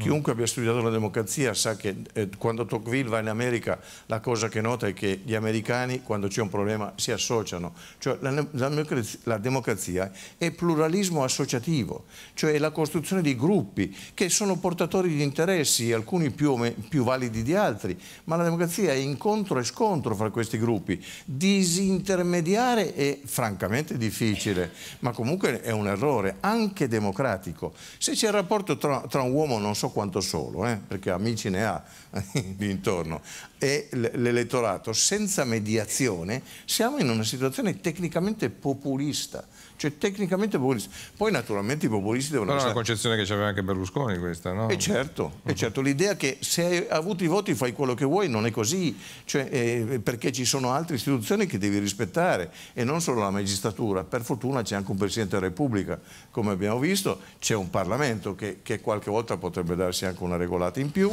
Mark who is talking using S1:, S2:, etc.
S1: Mm. Chiunque abbia studiato la democrazia sa che eh, quando Tocqueville va in America la cosa che nota è che gli americani quando c'è un problema si associano. Cioè, la, la, la, democrazia è pluralismo associativo, cioè la costruzione di gruppi che sono portatori di interessi, alcuni più, più validi di altri, ma la democrazia è incontro e scontro fra questi gruppi. Disintermediare è francamente difficile, ma comunque è un errore, anche democratico. Se c'è il rapporto tra, tra un uomo, non so quanto solo, eh, perché amici ne ha eh, intorno, e l'elettorato senza mediazione siamo in una situazione tecnicamente populista. Cioè tecnicamente populista. Poi naturalmente i populisti devono... Però è una
S2: concezione che c'aveva anche Berlusconi questa, no? E eh, certo, uh eh, -huh.
S1: Mm-hmm. certo. l'idea che se hai avuto i voti fai quello che vuoi non è così, cioè, eh, perché ci sono altre istituzioni che devi rispettare e non solo la magistratura. Per fortuna c'è anche un Presidente della Repubblica, come abbiamo visto, c'è un Parlamento che, che qualche volta potrebbe darsi anche una regolata in più.